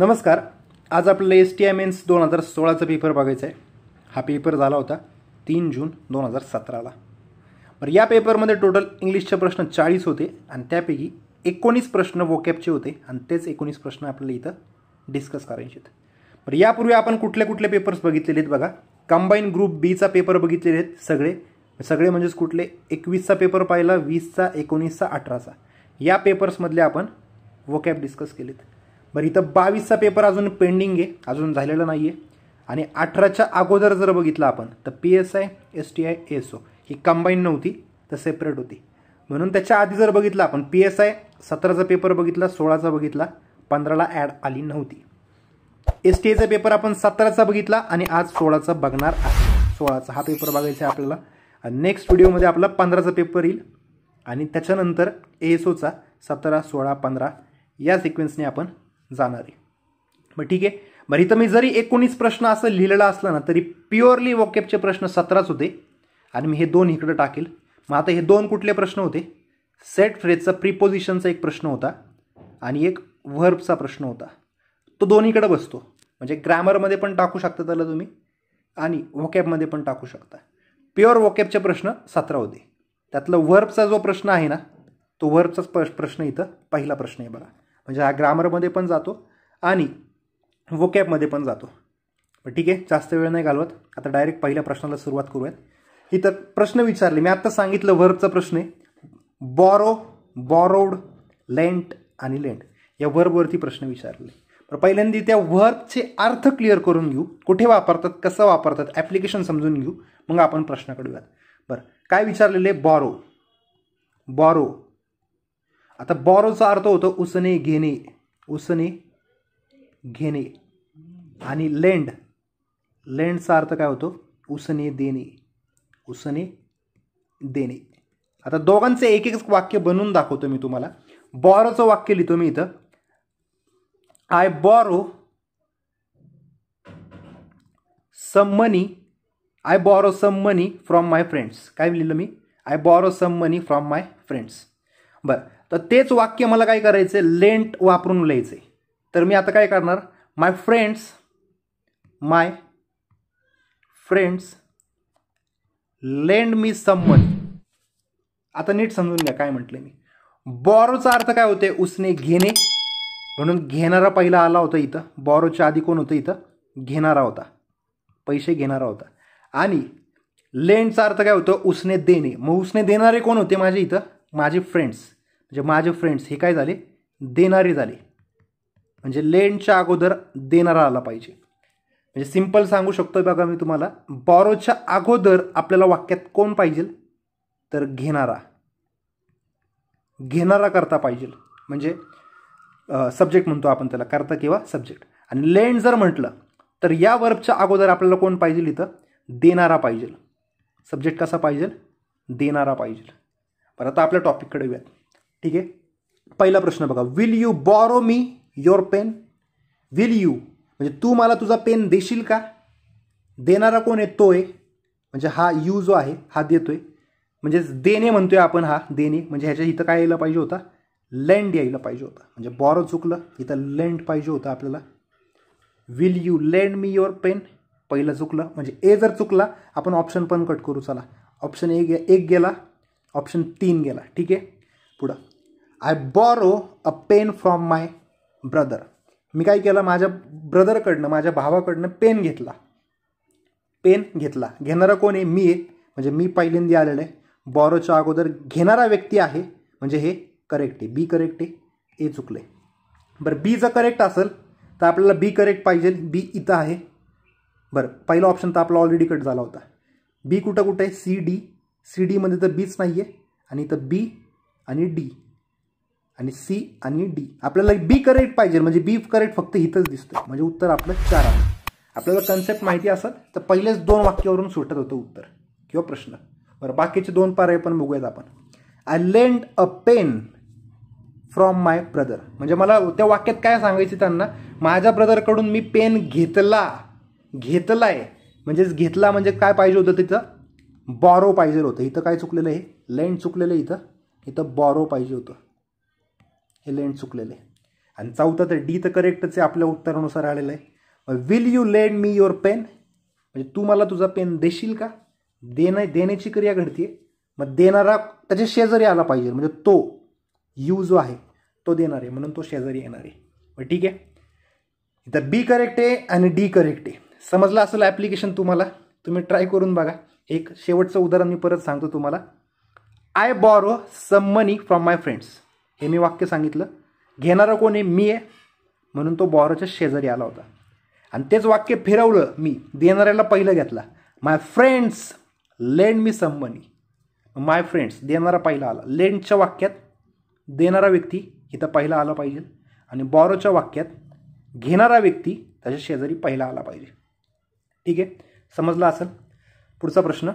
नमस्कार आज आपल्याला एस टी एम एन्स दोन हजार सोळाचा पेपर बघायचा आहे हा पेपर झाला होता तीन जून दोन हजार सतराला बरं या पेपरमध्ये टोटल इंग्लिशचे प्रश्न चाळीस होते आणि त्यापैकी एकोणीस प्रश्न वोकॅपचे होते आणि तेच एकोणीस प्रश्न आपल्याला इथं डिस्कस करायचे आहेत बरं यापूर्वी आपण कुठले कुठले पेपर्स बघितलेले आहेत बघा कंबाईन ग्रुप बीचा पेपर बघितलेले आहेत सगळे सगळे म्हणजेच कुठले एकवीसचा पेपर पाहिला वीसचा एकोणीसचा अठराचा या पेपर्समधले आपण वोकॅप डिस्कस केलेत बरं इथं बावीसचा पेपर अजून पेंडिंग आहे अजून झालेला नाही आहे आणि अठराच्या अगोदर जर बघितलं आपण तर P S I S T I S O ही कंबाईन नव्हती तर सेपरेट होती म्हणून त्याच्या आधी जर बघितलं आपण पी एस आय सतराचा पेपर बघितला सोळाचा बघितला पंधराला ॲड आली नव्हती एस टी आयचा पेपर आपण सतराचा बघितला आणि आज सोळाचा बघणार आहे सोळाचा हा पेपर बघायचा आहे आपल्याला आणि नेक्स्ट व्हिडिओमध्ये आपला पंधराचा पेपर येईल आणि त्याच्यानंतर ए एस ओचा सतरा सोळा पंधरा या सिक्वेन्सने आपण जाणारी मग ठीक आहे बरं इथं मी जरी एकोणीस प्रश्न असं लिहिलेला असला ना तरी प्युअरली वॉकेपचे प्रश्न सतराच होते आणि मी हे दोन इकडं टाकेल मग आता हे दोन कुठले प्रश्न होते सेट फ्रेजचा प्रिपोजिशनचा एक प्रश्न होता आणि एक व्हर्बचा प्रश्न होता तो दोन्हीकडं बसतो म्हणजे ग्रॅमरमध्ये पण टाकू शकता त्याला तुम्ही आणि वॉकॅपमध्ये पण टाकू शकता प्युअर वॉकॅपचे प्रश्न सतरा होते त्यातला व्हर्बचा जो प्रश्न आहे ना तो व्हर्बचाच प्रश्न इथं पहिला प्रश्न आहे बघा म्हणजे हा ग्रामरमध्ये पण जातो आणि वोकॅबमध्ये पण जातो ठीक आहे जास्त वेळ नाही घालवत आता डायरेक्ट पहिल्या प्रश्नाला सुरुवात करूयात तर प्रश्न विचारले मी आत्ता सांगितलं वर्बचा प्रश्न आहे बॉरो बॉरोड लेंट आणि लेंट या वर्बवरती प्रश्न विचारले बरं पहिल्यांदा त्या वर्बचे अर्थ क्लिअर करून घेऊ कुठे वापरतात कसं वापरतात ॲप्लिकेशन समजून घेऊ मग आपण प्रश्नाकडे कडूयात बरं काय विचारलेले बॉरो बॉरो आता बॉरोचा अर्थ होतो उसने घेणे उसने घेणे आणि लेंड लेंडचा अर्थ काय होतो उसने देणे उसने देणे आता दोघांचे एक एक वाक्य बनवून दाखवतो मी तुम्हाला बॉरोचं वाक्य लिहितो मी इथं I borrow some money I borrow some money from my friends काय लिहिलं मी I borrow some money from my friends बरं तर तेच वाक्य मला काय करायचं लेंट वापरून लिहायचं तर मी आता काय करणार my friends my friends lend me some money आता नीट समजून घ्या काय म्हटले मी बॉरोचा अर्थ काय होते उसने घेणे म्हणून घेणारा पहिला आला होता इथं बॉरोच्या आधी कोण होतं इथं घेणारा होता पैसे घेणारा होता आणि लेंडचा अर्थ काय होतं उसने देणे मग उसने देणारे कोण होते माझे इथं माझे फ्रेंड्स म्हणजे माझे फ्रेंड्स हे काय झाले देणारे झाले म्हणजे लेंडच्या अगोदर देणारा आला पाहिजे म्हणजे सिम्पल सांगू शकतो बघा मी तुम्हाला बॉरोच्या अगोदर आपल्याला वाक्यात कोण पाहिजे तर घेणारा घेणारा करता पाहिजे म्हणजे सब्जेक्ट म्हणतो आपण त्याला करता किंवा सब्जेक्ट आणि लेंड जर म्हटलं तर या वर्बच्या अगोदर आपल्याला कोण पाहिजे इथं देणारा पाहिजे सब्जेक्ट कसा पाहिजे देणारा पाहिजे बरं आता आपल्या टॉपिककडे येऊयात ठीक आहे पहिला प्रश्न बघा will you borrow me your pen will you म्हणजे तू मला तुझा पेन देशील का देणारा कोण आहे तो आहे म्हणजे हा यू जो आहे हा देतोय म्हणजे देणे म्हणतोय आपण हा देणे म्हणजे ह्याच्या इथं काय यायला पाहिजे होता लँड यायला पाहिजे होता म्हणजे बॉरो चुकलं इथं लेंड पाहिजे होता आपल्याला will you lend me your pen पहिलं चुकलं म्हणजे ए जर चुकला आपण ऑप्शन पण कट करू चला ऑप्शन ए गे एक गेला ऑप्शन तीन गेला ठीक आहे पुढं I borrow a pen from my brother मी काय केलं माझ्या ब्रदरकडनं माझ्या भावाकडनं पेन घेतला पेन घेतला घेणारा कोण आहे मी आहे म्हणजे मी पहिल्यांदा आलेलं आहे बॉरोच्या अगोदर घेणारा व्यक्ती आहे म्हणजे हे करेक्ट आहे बी करेक्ट आहे ए चुकलं आहे बरं बी जर करेक्ट असेल तर आपल्याला बी करेक्ट पाहिजे बी इथं आहे बरं पहिला ऑप्शन तर आपला ऑलरेडी कट झाला होता बी कुठं कुठं आहे सी डी सी डीमध्ये तर बीच नाही आहे आणि इथं बी आणि डी आणि सी आणि डी आपल्याला बी करेक्ट पाहिजे म्हणजे बी करेक्ट फक्त इथंच दिसतं म्हणजे उत्तर आपलं चार आहे आपल्याला कन्सेप्ट माहिती असेल तर पहिलेच दोन वाक्यावरून सुटत होतं उत्तर किंवा प्रश्न बरं बाकीचे दोन पर्याय पण बघूयात आपण I lend a pen from my brother म्हणजे मला त्या वाक्यात काय सांगायचं त्यांना माझ्या ब्रदरकडून मी पेन घेतला घेतला आहे म्हणजेच घेतला म्हणजे काय पाहिजे होतं तिथं बॉरो पाहिजे होतं इथं काय चुकलेलं आहे लेंड चुकलेलं आहे इथं इथं बॉरो पाहिजे होतं हे लेंड चुकलेलं आहे आणि चौथा तर डी तर करेक्टच आहे आपल्या उत्तरानुसार आलेलं आहे will you lend me your pen म्हणजे तू मला तुझा पेन देशील का देणं देण्याची क्रिया घडते मग देणारा त्याच्या शेजारी आला पाहिजे म्हणजे तो यू जो आहे तो देणार आहे म्हणून तो शेजारी येणार आहे मग ठीक आहे इथं बी करेक्ट आहे आणि डी करेक्ट आहे समजलं असेल ॲप्लिकेशन तुम्हाला तुम्ही ट्राय करून बघा एक शेवटचं उदाहरण मी परत सांगतो तुम्हाला I borrow some money from my friends हे मी वाक्य सांगितलं घेणारा कोण आहे मी आहे म्हणून तो बॉराच्या शेजारी आला होता आणि तेच वाक्य फिरवलं मी देणाऱ्याला पहिलं घेतला my friends lend me some money my friends देणारा पहिला आला लेंडच्या वाक्यात देणारा व्यक्ती इथं पहिला आला पाहिजे आणि बॉरोच्या वाक्यात घेणारा व्यक्ती त्याच्या शेजारी पहिला आला पाहिजे ठीक आहे समजला असेल पुढचा प्रश्न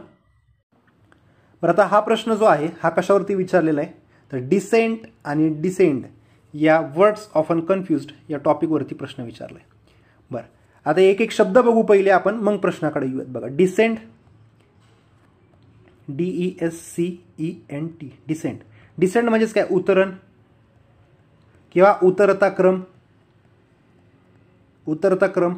बरं आता हा प्रश्न जो आहे हा कशावरती विचारलेला आहे तर डिसेंट आणि डिसेंड या वर्ड्स ऑफन कन्फ्युज्ड या टॉपिकवरती प्रश्न विचारलाय बरं आता एक एक शब्द बघू पहिले आपण मग प्रश्नाकडे येऊयात बघा descent D E S C E N T decent decent म्हणजेच काय उतरण किंवा उतरता क्रम उतरता क्रम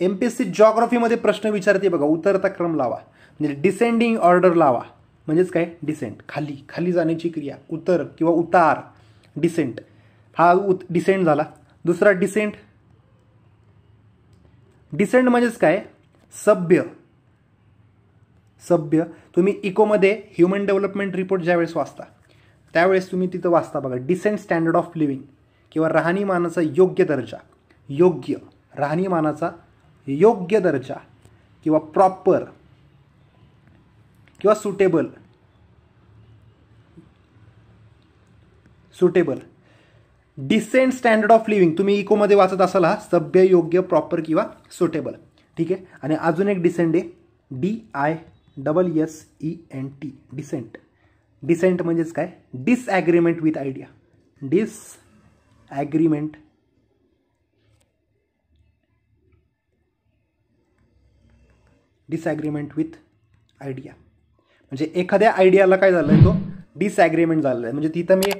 एम पी एस सी जॉग्रफीमध्ये प्रश्न विचारते बघा उतरता क्रम लावा म्हणजे डिसेंडिंग ऑर्डर लावा म्हणजेच काय डिसेंट खाली खाली जाण्याची क्रिया उतर किंवा उतार डिसेंट हा उत डिसेंट झाला दुसरा डिसेंट डिसेंट म्हणजेच काय सभ्य सभ्य तुम्ही इकोमध्ये ह्युमन डेव्हलपमेंट रिपोर्ट ज्यावेळेस वाचता त्यावेळेस तुम्ही तिथं वाचता बघा डिसेंट स्टँडर्ड ऑफ लिव्हिंग किंवा राहणीमानाचा योग्य दर्जा योग्य राहणीमानाचा योग्य दर्जा किंवा प्रॉपर किंवा suitable suitable decent standard of living तुम्ही इकोमध्ये वाचत असाल हा सभ्य योग्य प्रॉपर किंवा सुटेबल ठीक आहे आणि अजून एक डिसेंट आहे D I double S E N T decent decent म्हणजेच काय disagreement with idea disagreement disagreement with idea म्हणजे एखाद्या आयडियाला काय झालं आहे तो डिसॲग्रीमेंट झालेला आहे म्हणजे तिथं मी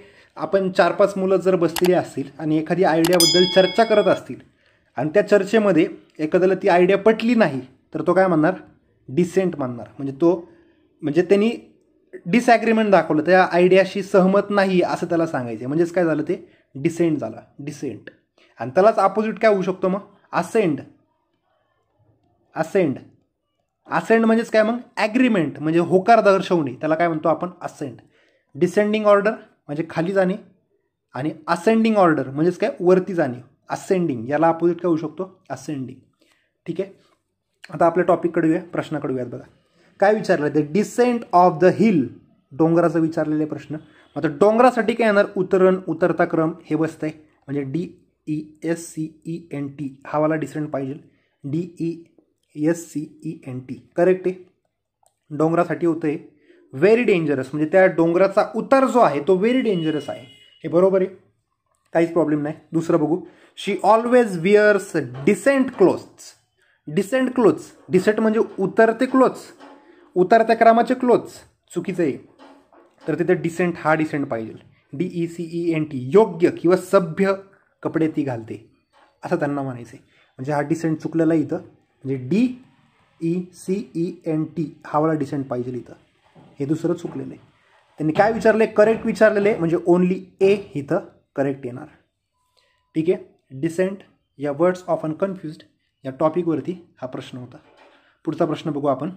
आपण चार पाच मुलं जर बसलेली असतील आणि एखादी आयडियाबद्दल चर्चा करत असतील आणि त्या चर्चेमध्ये एखाद्याला ती आयडिया पटली नाही तर तो काय म्हणणार डिसेंट म्हणणार म्हणजे तो म्हणजे त्यांनी डिसॲग्रीमेंट दाखवलं त्या आयडियाशी सहमत नाही असं त्याला सांगायचं म्हणजेच काय झालं ते डिसेंट झाला डिसेंट आणि त्यालाच अपोजिट काय होऊ शकतो मग असेंड असेंड असेंड म्हणजेच काय मग ॲग्रीमेंट म्हणजे होकार दर्शवणे त्याला काय म्हणतो आपण असेंड डिसेंडिंग ऑर्डर म्हणजे खाली जाणे आणि असेंडिंग ऑर्डर म्हणजेच काय वरती जाणे असेंडिंग याला अपोजिट काय होऊ शकतो असेंडिंग ठीक आहे आता आपल्या टॉपिककडे येऊया प्रश्नाकडे येऊयात बघा काय विचारलं the descent of the hill डोंगराचा विचारलेले प्रश्न आता डोंगरासाठी काय येणार उतरण उतरता क्रम हे बसतंय म्हणजे D E S C E N T हा वाला डिसेंट पाहिजे D E e S C E N T correct आहे डोंगरासाठी होतं आहे व्हेरी डेंजरस म्हणजे त्या डोंगराचा उतार जो आहे तो व्हेरी डेंजरस आहे हे बरोबर आहे काहीच प्रॉब्लेम नाही दुसरं बघू she always wears decent clothes decent clothes decent म्हणजे उतरते क्लोथ्स उतरत्या क्रमाचे क्लोथ्स चुकीचं आहे तर तिथे डिसेंट हा डिसेंट पाहिजे D E C E N T योग्य किंवा सभ्य कपडे ती घालते असं त्यांना म्हणायचं आहे म्हणजे हा डिसेंट चुकलेला इथं म्हणजे D E C E N T हा वाला डिसेंट पाहिजे इथं हे दुसरं चुकलेलं आहे त्यांनी काय विचारले करेक्ट विचारलेले म्हणजे ओन्ली ए इथं करेक्ट येणार ठीक आहे डिसेंट या वर्ड्स ऑफ अन कन्फ्युज या टॉपिकवरती हा प्रश्न होता पुढचा प्रश्न बघू आपण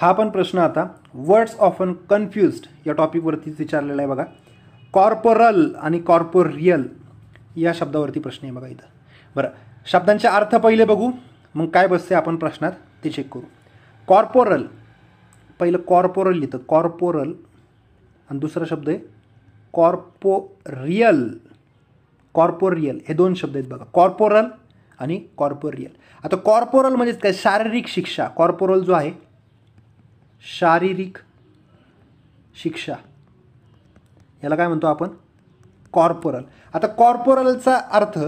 हा पण प्रश्न आता वर्ड्स ऑफ अन कन्फ्युज या टॉपिकवरतीच विचारलेला आहे बघा कॉर्पोरल आणि कॉर्पोरियल या शब्दावरती प्रश्न आहे बघा इथं बरं शब्दांचे अर्थ पहिले बघू मग काय बसते आपण प्रश्नात ते चेक करू कॉर्पोरल पहिलं कॉर्पोरल लिहितं कॉर्पोरल आणि दुसरा शब्द आहे कॉर्पोरियल कॉर्पोरियल हे दोन शब्द आहेत बघा कॉर्पोरल आणि कॉर्पोरियल आता कॉर्पोरल म्हणजेच काय शारीरिक शिक्षा कॉर्पोरल जो आहे शारीरिक शिक्षा याला काय म्हणतो आपण कॉर्पोरल आता कॉर्पोरलचा अर्थ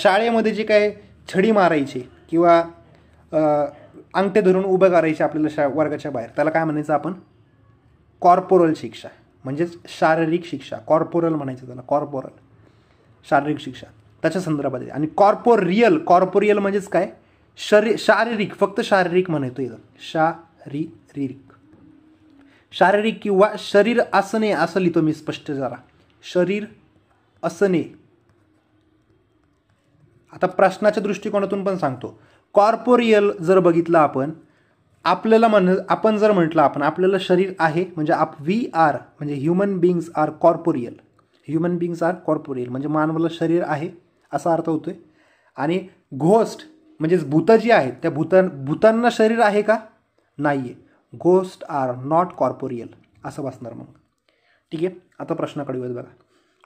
शाळेमध्ये जे काय छडी मारायची किंवा अंगठे धरून उभं करायचे आपल्याला शा वर्गाच्या बाहेर त्याला काय म्हणायचं आपण कॉर्पोरल शिक्षा म्हणजेच शारीरिक शिक्षा कॉर्पोरल म्हणायचं त्याला कॉर्पोरल शारीरिक शिक्षा त्याच्या संदर्भात आणि कॉर्पोरियल कॉर्पोरियल म्हणजेच काय शरी शारीरिक फक्त शारीरिक म्हणायतो इथं शारीरिक शारीरिक किंवा शरीर असणे असं लिहितो मी स्पष्ट जरा शरीर असणे आता प्रश्नाच्या दृष्टिकोनातून पण सांगतो कॉर्पोरियल जर बघितलं आपण आपल्याला म्हण आपण जर म्हटलं आपण आपल्याला शरीर आहे म्हणजे आप वी आर म्हणजे human beings are corporeal human beings are corporeal म्हणजे मानवाला शरीर आहे असा अर्थ होतो आहे आणि घोस्ट म्हणजेच भूतं जी आहेत त्या भूतां भूतांना शरीर आहे का नाही आहे घोस्ट आर नॉट कॉर्पोरियल असं बसणार मग ठीक आहे आता प्रश्नाकडे येऊयात बघा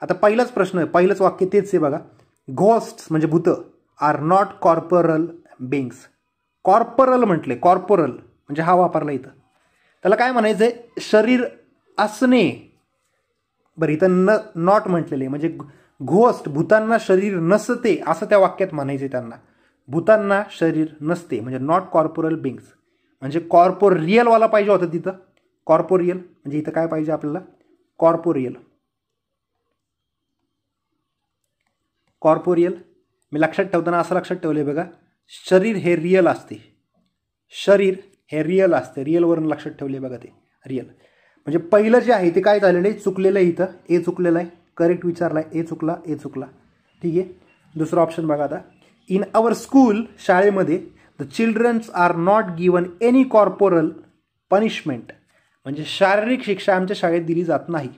आता पहिलाच प्रश्न आहे पहिलंच वाक्य तेच आहे बघा घोस्ट म्हणजे भूत are not corporal beings corporal म्हटले कॉर्पोरल म्हणजे हा वापरला इथं त्याला काय म्हणायचं शरीर असणे बरं इथं न नॉट म्हटलेले म्हणजे घोस्ट भूतांना शरीर नसते असं त्या वाक्यात म्हणायचं त्यांना भूतांना शरीर नसते म्हणजे नॉट कॉर्पोरल बिंग्स म्हणजे कॉर्पोरियलवाला पाहिजे होतं तिथं कॉर्पोरियल म्हणजे इथं काय पाहिजे आपल्याला कॉर्पोरियल कॉर्पोरियल मी लक्षात ठेवताना असं लक्षात ठेवलं बघा शरीर हे रियल असते शरीर हे रियल असते रियलवरून लक्षात ठेवले बघा ते रियल म्हणजे पहिलं जे आहे ते काय झालेलं आहे चुकलेलं आहे इथं ए चुकलेलं आहे करेक्ट विचारलाय ए चुकला ए चुकला ठीक आहे दुसरा ऑप्शन बघा आता इन अवर स्कूल शाळेमध्ये the childrens are not given any corporal punishment म्हणजे शारीरिक शिक्षा आमच्या शाळेत दिली जात नाही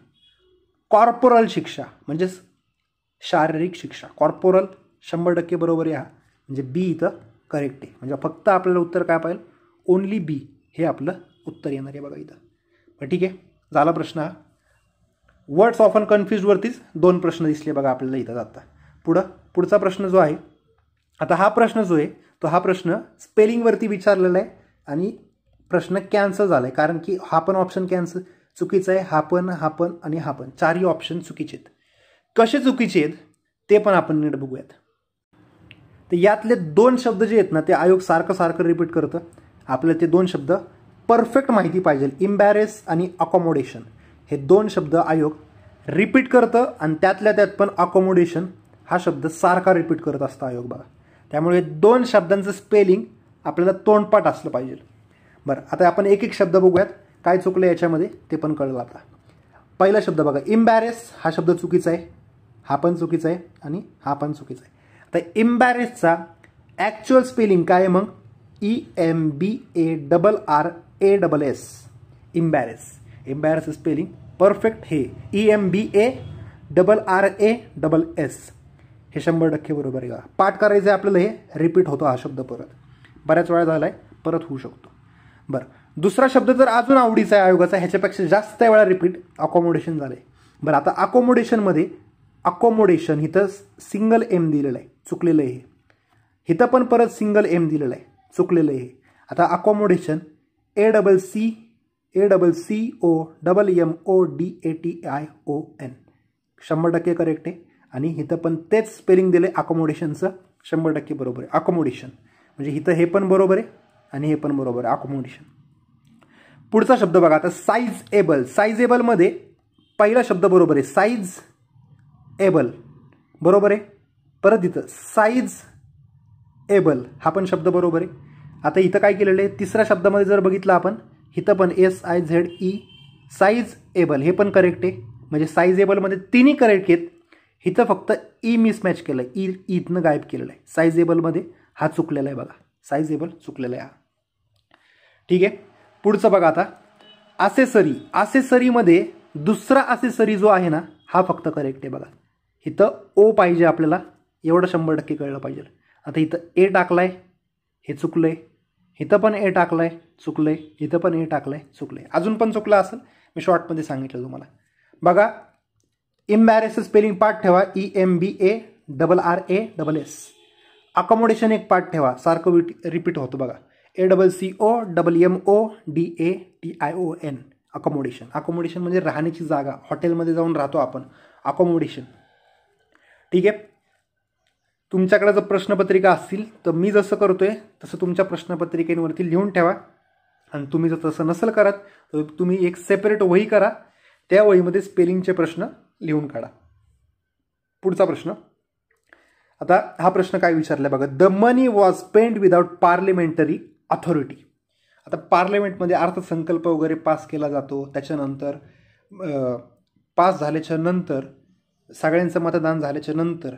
कॉर्पोरल शिक्षा म्हणजेच शारीरिक शिक्षा कॉर्पोरल शंभर टक्के बरोबर या म्हणजे बी इथं करेक्ट आहे म्हणजे फक्त आपल्याला उत्तर काय पाहिजे ओन्ली बी हे आपलं उत्तर येणार आहे बघा इथं पण ठीक आहे झाला प्रश्न हा वर्ड्स ऑफन कन्फ्युजवरतीच दोन प्रश्न दिसले बघा आपल्याला इथं जाता पुढं पुढचा प्रश्न जो आहे आता हा प्रश्न जो आहे तो हा प्रश्न स्पेलिंगवरती विचारलेला आहे आणि प्रश्न कॅन्सल झाला आहे कारण की हा पण ऑप्शन कॅन्सल चुकीचं आहे हा पण हा पण आणि हा पण चारही ऑप्शन चुकीचे आहेत कसे चुकीचे आहेत ते पण आपण नीट बघूयात तर यातले दोन शब्द जे आहेत ना ते आयोग सारखं सारखं रिपीट करतं आपल्याला ते दोन शब्द परफेक्ट माहिती पाहिजे इम्बॅरेस आणि अकोमोडेशन हे दोन शब्द आयोग रिपीट करतं आणि त्यातल्या त्यात पण अकोमोडेशन हा शब्द सारखा रिपीट करत असतं आयोग बघा त्यामुळे दोन शब्दांचं स्पेलिंग आपल्याला तोंडपाठ असलं पाहिजे बरं आता आपण एक एक शब्द बघूयात काय चुकलं याच्यामध्ये ते पण कळलं आता पहिला शब्द बघा इम्बॅरेस हा शब्द चुकीचा आहे हा पण चुकीचा आहे आणि हा पण चुकीचा आहे आता इम्बॅरेसचा ॲक्च्युअल स्पेलिंग काय आहे मग E M B A double R A double S embarrass embarrass spelling perfect हे E M B A double R A double S हे शंभर टक्के बरोबर आहे पाठ करायचं आहे आपल्याला हे रिपीट होतो हा शब्द परत बऱ्याच वेळा झाला आहे परत होऊ शकतो बरं दुसरा शब्द जर अजून आवडीचा आहे आयोगाचा ह्याच्यापेक्षा जास्त वेळा रिपीट अकोमोडेशन झालं आहे बरं आता अकोमोडेशनमध्ये अकोमोडेशन हिथं सिंगल एम दिलेलं आहे चुकलेलं आहे इथं पण परत सिंगल एम दिलेलं आहे चुकलेलं आहे आता accommodation A double C A double C O double M O D A T I O N शंभर टक्के करेक्ट आहे आणि इथं पण तेच स्पेलिंग दिलं आहे अकोमोडेशनचं शंभर टक्के बरोबर आहे अकोमोडेशन म्हणजे इथं हे पण बरोबर आहे आणि हे पण बरोबर अकोमोडेशन पुढचा शब्द बघा आता साईज एबल साईज एबलमध्ये पहिला शब्द बरोबर आहे साईज एबल बरोबर आहे परत इथं साईज एबल हा पण शब्द बरोबर आहे आता इथं काय केलेलं आहे तिसऱ्या शब्दामध्ये जर बघितलं आपण इथं पण S I Z E size able हे पण करेक्ट आहे म्हणजे साईज एबलमध्ये तिन्ही करेक्ट आहेत इथं फक्त ई e मिसमॅच केलं ई e, e इथनं गायब केलेलं आहे साईज एबलमध्ये हा चुकलेला आहे बघा साईज एबल चुकलेला आहे हा ठीक आहे पुढचं बघा आता असेसरी असेसरीमध्ये दुसरा असेसरी जो आहे ना हा फक्त करेक्ट आहे बघा इथं ओ पाहिजे आपल्याला एवढं शंभर टक्के कळलं पाहिजे आता इथं ए टाकलं आहे हे चुकलं आहे इथं पण ए टाकलं आहे चुकलं आहे इथं पण ए टाकलं आहे चुकलं आहे अजून पण चुकलं असेल मी शॉर्टमध्ये सांगितलं तुम्हाला बघा इम्बॅरेस स्पेलिंग पार्ट ठेवा E M B A double R A double S accommodation एक पार्ट ठेवा सारखं रिपीट होतं बघा A double C O double M O D A T I O N accommodation accommodation म्हणजे राहण्याची जागा हॉटेलमध्ये जाऊन राहतो आपण अकोमोडेशन ठीक आहे तुमच्याकडे जर प्रश्नपत्रिका असतील तर मी जसं करतो आहे तसं तुमच्या प्रश्नपत्रिकेंवरती लिहून ठेवा आणि तुम्ही जर तसं नसेल करत तर तुम्ही एक सेपरेट वही करा त्या वहीमध्ये स्पेलिंगचे प्रश्न लिहून काढा पुढचा प्रश्न आता हा प्रश्न काय विचारला बघा the money was spend without parliamentary authority आता पार्लमेंटमध्ये अर्थसंकल्प वगैरे पास केला जातो त्याच्यानंतर पास झाल्याच्या नंतर सगळ्यांचं मतदान झाल्याच्या नंतर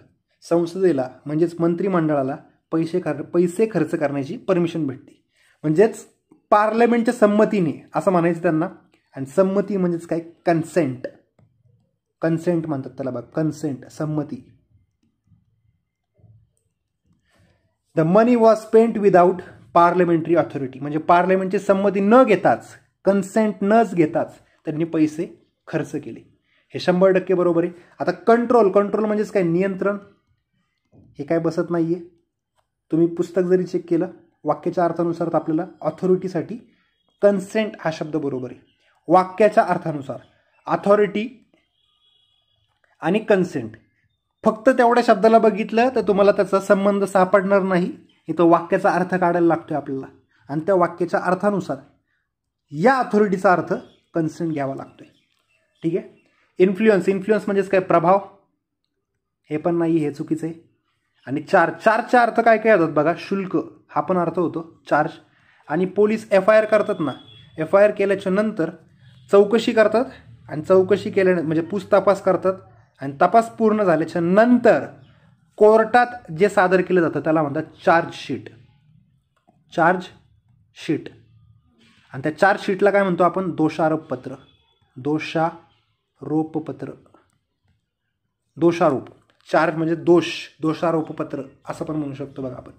संसदेला म्हणजेच मंत्रिमंडळाला पैसे खर पैसे खर्च करण्याची परमिशन भेटते म्हणजेच पार्लमेंटच्या संमतीने असं म्हणायचं त्यांना आणि संमती म्हणजेच काय कन्सेंट कन्सेंट म्हणतात त्याला बघ कन्सेंट संमती the money was spent without parliamentary authority म्हणजे पार्लमेंटची संमती न घेताच कन्सेंट नच घेताच त्यांनी पैसे खर्च केले हे शंभर टक्के बरोबर आहे आता कंट्रोल कंट्रोल म्हणजेच काय नियंत्रण हे काय बसत नाही आहे तुम्ही पुस्तक जरी चेक केलं वाक्याच्या अर्थानुसार तर आपल्याला ऑथॉरिटीसाठी कन्सेंट हा शब्द बरोबर आहे वाक्याच्या अर्थानुसार ऑथॉरिटी आणि कन्सेंट फक्त तेवढ्या शब्दाला बघितलं तर तुम्हाला त्याचा संबंध सापडणार नाही तो वाक्याचा अर्थ काढायला लागतो आहे आपल्याला आणि त्या वाक्याच्या अर्थानुसार या अथॉरिटीचा अर्थ कन्सर्न घ्यावा लागतो आहे ठीक आहे इन्फ्लुअन्स इन्फ्लुअन्स म्हणजेच काय प्रभाव हे पण नाही हे चुकीचं आहे आणि चार चार्जचा अर्थ काय काय होतात बघा शुल्क हा पण अर्थ होतो चार्ज आणि पोलीस एफ आय आर करतात ना एफ आय आर केल्याच्या नंतर चौकशी करतात आणि चौकशी केल्यानंतर म्हणजे पूस तपास करतात आणि तपास पूर्ण झाल्याच्या नंतर कोर्टात जे सादर केलं जातं त्याला म्हणतात चार्जशीट चार्जशीट आणि त्या चार्जशीटला काय म्हणतो आपण दोषारोपपत्र दोषारोपपत्र दोषारोप चार्ज म्हणजे दोष दोषारोपपत्र असं पण म्हणू शकतो बघा आपण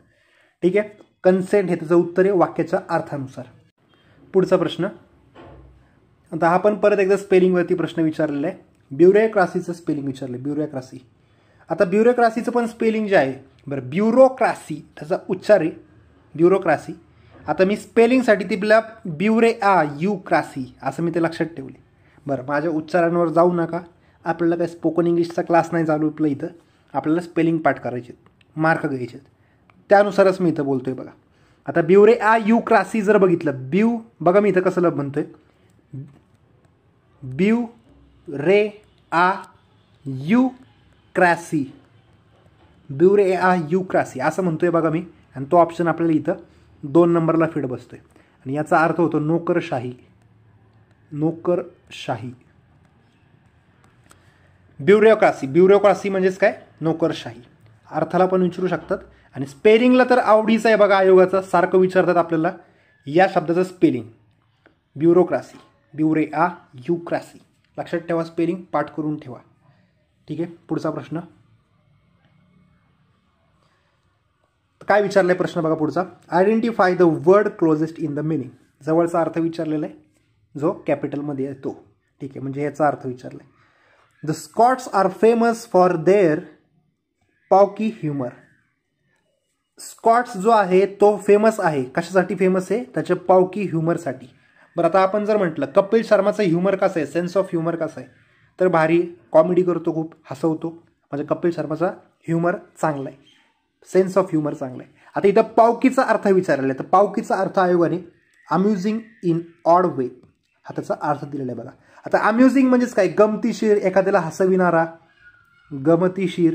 ठीक आहे कन्सेंट हे त्याचं उत्तर आहे वाक्याच्या अर्थानुसार पुढचा प्रश्न आता हा पण परत एकदा स्पेलिंगवरती प्रश्न विचारलेला आहे ब्युरेक्रासीचं स्पेलिंग विचारलं ब्युरेक्रासी आता ब्युरोक्रासीचं पण स्पेलिंग जे आहे बरं ब्युरोक्रासी त्याचा उच्चार आहे ब्युरोक्रासी आता मी स्पेलिंगसाठी तिला ब्युरे आ यू क्रासी असं मी ते लक्षात ठेवले बरं माझ्या उच्चारांवर जाऊ नका आपल्याला काय स्पोकन इंग्लिशचा क्लास नाही चालू आपलं इथं आपल्याला स्पेलिंग पाठ करायचे मार्क घ्यायचे त्यानुसारच मी इथं बोलतो आहे बघा आता ब्युरे आ यू क्रासी जर बघितलं ब्यू बघा मी इथं कसं ल म्हणतो आहे ब्यू रे आ यू क्रॅसी ब्युरे आ यू क्रॅसी असं म्हणतोय बघा मी आणि तो ऑप्शन आपल्याला इथं दोन नंबरला फिट बसतोय आणि याचा अर्थ होतो नोकरशाही नोकरशाही ब्युरोक्रासी ब्युरोक्रासी म्हणजेच काय नोकरशाही अर्थाला पण विचारू शकतात आणि स्पेलिंगला तर आवडीचं आहे बघा आयोगाचं सारखं विचारतात आपल्याला या शब्दाचं स्पेलिंग ब्युरोक्रासी ब्युरे आ युक्रासी लक्षात ठेवा स्पेलिंग पाठ करून ठेवा ठीक आहे पुढचा प्रश्न काय विचारलं आहे प्रश्न बघा पुढचा identify the word closest in the meaning जवळचा अर्थ विचारलेला आहे जो कॅपिटलमध्ये आहे तो ठीक आहे म्हणजे याचा अर्थ विचारला आहे the Scots are famous for their pawky humour Scots जो आहे तो फेमस आहे कशासाठी फेमस आहे त्याच्या पावकी ह्युमरसाठी बरं आता आपण जर म्हटलं कपिल शर्माचा ह्युमर कसा आहे सेन्स ऑफ ह्युमर कसा आहे तर भारी कॉमेडी करतो खूप हसवतो म्हणजे कपिल शर्माचा ह्युमर चांगला आहे सेन्स ऑफ ह्युमर चांगला आहे आता इथं पावकीचा अर्थ विचारलेला आहे तर पावकीचा अर्थ आयोगाने अम्युझिंग इन ऑड वे हा त्याचा अर्थ दिलेला आहे बघा आता अम्युझिंग म्हणजेच काय गमतीशीर एखाद्याला हसविणारा गमतीशीर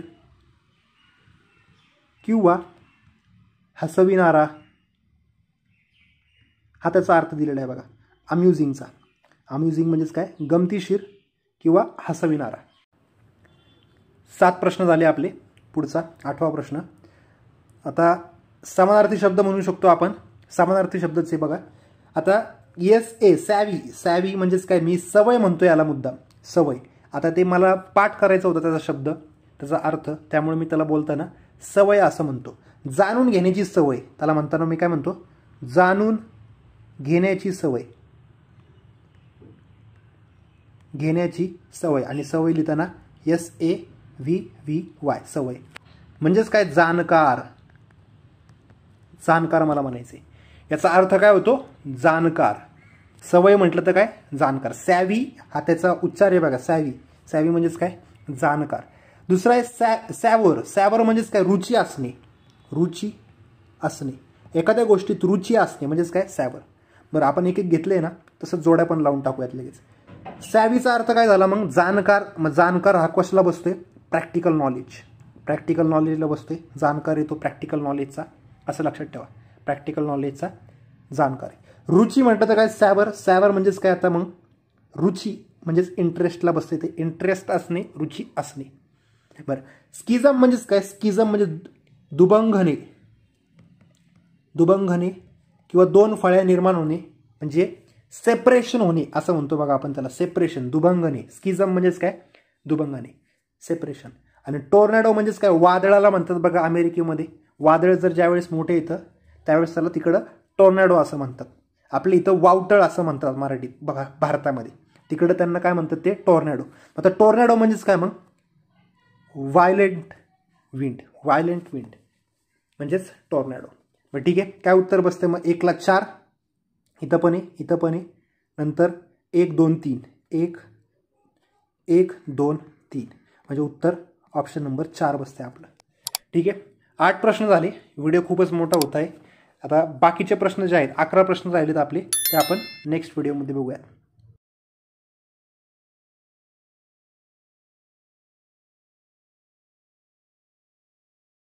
किंवा हसविणारा हा त्याचा अर्थ दिलेला आहे बघा अम्युझिंगचा अम्युझिंग म्हणजेच काय गमतीशीर किंवा हसविणारा सात प्रश्न झाले आपले पुढचा आठवा प्रश्न आता समानार्थी शब्द म्हणू शकतो आपण समानार्थी शब्दच हे बघा आता येस ए सॅवी सॅवी म्हणजेच काय मी सवय म्हणतो याला मुद्दा सवय आता ते मला पाठ करायचं होतं त्याचा शब्द त्याचा अर्थ त्यामुळे मी त्याला बोलताना सवय असं म्हणतो जाणून घेण्याची सवय त्याला म्हणताना मी काय म्हणतो जाणून घेण्याची सवय घेण्याची सवय आणि सवय लिहिताना S A V V Y सवय म्हणजेच काय जाणकार जाणकार मला म्हणायचे याचा अर्थ काय होतो जाणकार सवय म्हटलं तर काय जाणकार सॅवी हा त्याचा उच्चार आहे बघा सॅवी सॅवी म्हणजेच काय जाणकार दुसरा आहे सॅ सॅवर सॅवर म्हणजेच काय रुची असणे रुची असणे एखाद्या गोष्टीत रुची असणे म्हणजेच काय सॅवर बरं आपण एक एक घेतले ना तसं जोड्या पण लावून टाकूयात लगेच सॅवीचा अर्थ काय झाला मग जाणकार मग जाणकार हा कशाला बसतोय प्रॅक्टिकल नॉलेज प्रॅक्टिकल नॉलेजला बसतोय जाणकार येतो प्रॅक्टिकल नॉलेजचा असं लक्षात ठेवा प्रॅक्टिकल नॉलेजचा जाणकार रुची म्हटलं तर काय सॅवर सॅवर म्हणजेच काय आता मग रुची म्हणजेच इंटरेस्टला बसते ते इंटरेस्ट असणे रुची असणे बरं स्किझम म्हणजेच काय स्किझम म्हणजे दुबंगणे दुबंगने किंवा दोन फळ्या निर्माण होणे म्हणजे सेपरेशन होणे असं म्हणतो बघा आपण त्याला सेपरेशन दुभंगणे स्किझम म्हणजेच काय दुभंगणे सेपरेशन आणि टोर्नॅडो म्हणजेच काय वादळाला म्हणतात बघा अमेरिकेमध्ये वादळ जर ज्यावेळेस मोठे येतं त्यावेळेस त्याला तिकडं टोर्नॅडो असं म्हणतात आपले इथं वावटळ असं म्हणतात मराठीत बघा भारतामध्ये तिकडं त्यांना काय म्हणतात ते टोर्नॅडो आता टोर्नॅडो म्हणजेच काय मग व्हायलेंट विंड व्हायलेंट विंड म्हणजेच टोर्नॅडो मग ठीक आहे काय उत्तर बसते मग एकला चार इथं पण आहे इथं पण आहे नंतर एक दोन तीन एक एक दोन तीन म्हणजे उत्तर ऑप्शन नंबर चार बसते आपलं ठीक आहे आठ प्रश्न झाले व्हिडिओ खूपच मोठा होत आहे आता बाकीचे प्रश्न जे आहेत अकरा प्रश्न राहिलेत आपले ते आपण नेक्स्ट व्हिडिओमध्ये बघूयात